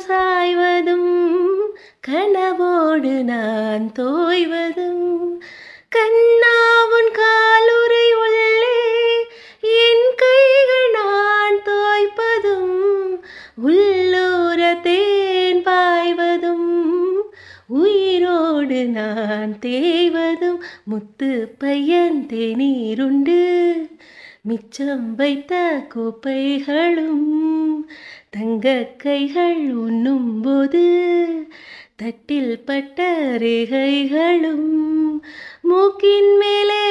நான் சாய்வதும் கனவோடு நான் தோய்வதும் கண்ணாவுன் காலுரை உள்ளே என் கைகள் நான் தோய்ப்பதும் உள்ளூர தேன் பாய்வதும் உயிரோடு நான் தேய்வதும் முத்து பையன் தேநீருண்டு மிச்சம் வைத்த கோப்பைகளும் தங்க கைகள் உண்ணும் போது தட்டில் பட்ட ரேகைகளும் மூக்கின் மேலே